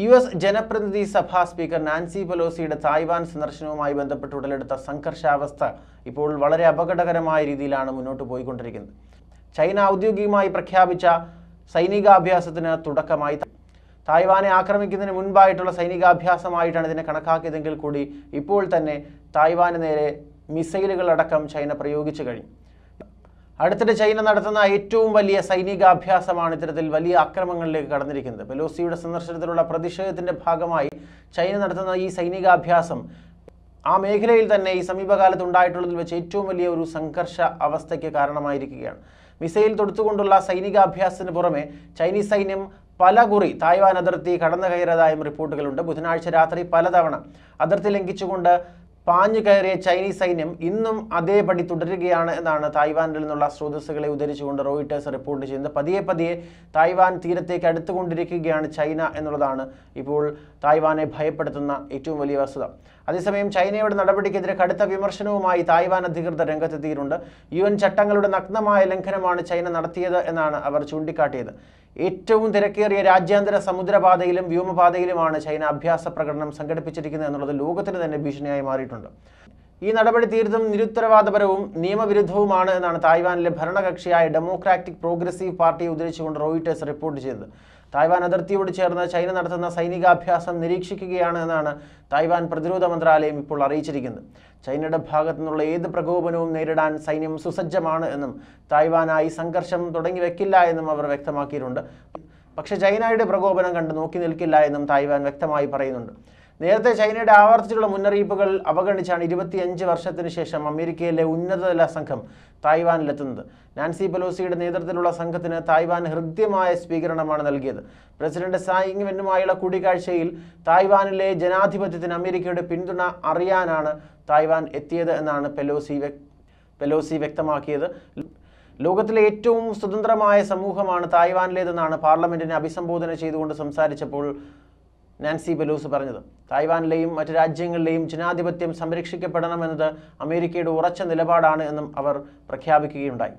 U S ജനപ്രതിനിധി സഭാ speaker Nancy പെലോസിയുടെ തായ്വാൻ സന്ദർശനവുമായി ബന്ധപ്പെട്ട് ഉടലെടുത്ത സംഘർഷാവസ്ഥ ഇപ്പോൾ വളരെ അപകടകരമായ രീതിയിലാണ് മുന്നോട്ട് പോയിക്കൊണ്ടിരിക്കുന്നത് ചൈന ഔദ്യോഗികമായി പ്രഖ്യാപിച്ച സൈനികാഭ്യാസത്തിന് തുടക്കമായി തായ്വാനെ ആക്രമിക്കുന്നതിന് മുൻപായിട്ടുള്ള സൈനികാഭ്യാസമായിട്ടാണ് ഇതിനെ കണക്കാക്കിയതെങ്കിൽ കൂടി ഇപ്പോൾ തന്നെ തായ്വാന് നേരെ മിസൈലുകളടക്കം ചൈന പ്രയോഗിച്ചു കഴിഞ്ഞു അടുത്തിടെ ചൈന നടത്തുന്ന ഏറ്റവും വലിയ സൈനികാഭ്യാസമാണ് ഇത്തരത്തിൽ വലിയ ആക്രമണങ്ങളിലേക്ക് കടന്നിരിക്കുന്നത് പെലോസിയുടെ സന്ദർശനത്തിലുള്ള പ്രതിഷേധത്തിന്റെ ഭാഗമായി ചൈന നടത്തുന്ന ഈ സൈനികാഭ്യാസം ആ മേഖലയിൽ തന്നെ ഈ സമീപകാലത്ത് ഉണ്ടായിട്ടുള്ളതിൽ വെച്ച് ഏറ്റവും വലിയ ഒരു സംഘർഷ അവസ്ഥയ്ക്ക് കാരണമായിരിക്കുകയാണ് മിസൈൽ തൊടുത്തുകൊണ്ടുള്ള സൈനികാഭ്യാസത്തിന് പുറമെ ചൈനീസ് സൈന്യം പല കുറി തായ്വാൻ അതിർത്തി കടന്നു കയറിയതായും റിപ്പോർട്ടുകളുണ്ട് ബുധനാഴ്ച രാത്രി പലതവണ അതിർത്തി ലംഘിച്ചുകൊണ്ട് പാഞ്ഞു കയറിയ ചൈനീസ് സൈന്യം ഇന്നും അതേപടി തുടരുകയാണ് എന്നാണ് തായ്വാനിൽ നിന്നുള്ള സ്രോതസ്സുകളെ ഉദ്ധരിച്ചുകൊണ്ട് റോയിട്ടേഴ്സ് റിപ്പോർട്ട് ചെയ്യുന്നത് പതിയെ പതിയെ തായ്വാൻ തീരത്തേക്ക് അടുത്തുകൊണ്ടിരിക്കുകയാണ് ചൈന എന്നുള്ളതാണ് ഇപ്പോൾ തായ്വാനെ ഭയപ്പെടുത്തുന്ന ഏറ്റവും വലിയ വസ്തുത അതേസമയം ചൈനയുടെ നടപടിക്കെതിരെ കടുത്ത വിമർശനവുമായി തായ്വാൻ അധികൃതർ രംഗത്തെത്തിയിട്ടുണ്ട് യു എൻ ചട്ടങ്ങളുടെ നഗ്നമായ ലംഘനമാണ് ചൈന നടത്തിയത് എന്നാണ് അവർ ചൂണ്ടിക്കാട്ടിയത് ഏറ്റവും തിരക്കേറിയ രാജ്യാന്തര സമുദ്രപാതയിലും വ്യോമപാതയിലുമാണ് ചൈന അഭ്യാസ പ്രകടനം സംഘടിപ്പിച്ചിരിക്കുന്നത് എന്നുള്ളത് ലോകത്തിന് തന്നെ ഭീഷണിയായി മാറിയിട്ടുണ്ട് ഈ നടപടി തീർത്തും നിരുത്തരവാദപരവും നിയമവിരുദ്ധവുമാണ് എന്നാണ് തായ്വാനിലെ ഭരണകക്ഷിയായ ഡെമോക്രാറ്റിക് പ്രോഗ്രസീവ് പാർട്ടിയെ ഉദ്ധരിച്ചുകൊണ്ട് റോയിട്ടേഴ്സ് റിപ്പോർട്ട് ചെയ്തത് തായ്വാൻ അതിർത്തിയോട് ചേർന്ന് ചൈന നടത്തുന്ന സൈനികാഭ്യാസം നിരീക്ഷിക്കുകയാണ് എന്നാണ് തായ്വാൻ പ്രതിരോധ മന്ത്രാലയം ഇപ്പോൾ അറിയിച്ചിരിക്കുന്നത് ചൈനയുടെ ഭാഗത്തു നിന്നുള്ള ഏത് പ്രകോപനവും നേരിടാൻ സൈന്യം സുസജ്ജമാണ് എന്നും തായ്വാനായി സംഘർഷം തുടങ്ങി വെക്കില്ല എന്നും അവർ വ്യക്തമാക്കിയിട്ടുണ്ട് പക്ഷേ ചൈനയുടെ പ്രകോപനം കണ്ട് നോക്കി നിൽക്കില്ല എന്നും തായ്വാൻ വ്യക്തമായി പറയുന്നുണ്ട് നേരത്തെ ചൈനയുടെ ആവർത്തിച്ചുള്ള മുന്നറിയിപ്പുകൾ അവഗണിച്ചാണ് ഇരുപത്തിയഞ്ച് വർഷത്തിനു ശേഷം അമേരിക്കയിലെ ഉന്നതതല സംഘം തായ്വാനിലെത്തുന്നത് നാൻസി പെലോസിയുടെ നേതൃത്വത്തിലുള്ള സംഘത്തിന് തായ്വാൻ ഹൃദ്യമായ സ്വീകരണമാണ് നൽകിയത് പ്രസിഡന്റ് സായിങ് വെന്നുമായുള്ള കൂടിക്കാഴ്ചയിൽ തായ്വാനിലെ ജനാധിപത്യത്തിന് അമേരിക്കയുടെ പിന്തുണ അറിയാനാണ് തായ്വാൻ എത്തിയത് എന്നാണ് പെലോസി പെലോസി വ്യക്തമാക്കിയത് ലോകത്തിലെ ഏറ്റവും സ്വതന്ത്രമായ സമൂഹമാണ് തായ്വാനിലേതെന്നാണ് പാർലമെന്റിനെ അഭിസംബോധന ചെയ്തുകൊണ്ട് സംസാരിച്ചപ്പോൾ നാൻസി ബലൂസ് പറഞ്ഞത് തായ്വാനിലെയും മറ്റ് രാജ്യങ്ങളിലെയും ജനാധിപത്യം സംരക്ഷിക്കപ്പെടണമെന്നത് അമേരിക്കയുടെ ഉറച്ച നിലപാടാണ് എന്നും അവർ പ്രഖ്യാപിക്കുകയുണ്ടായി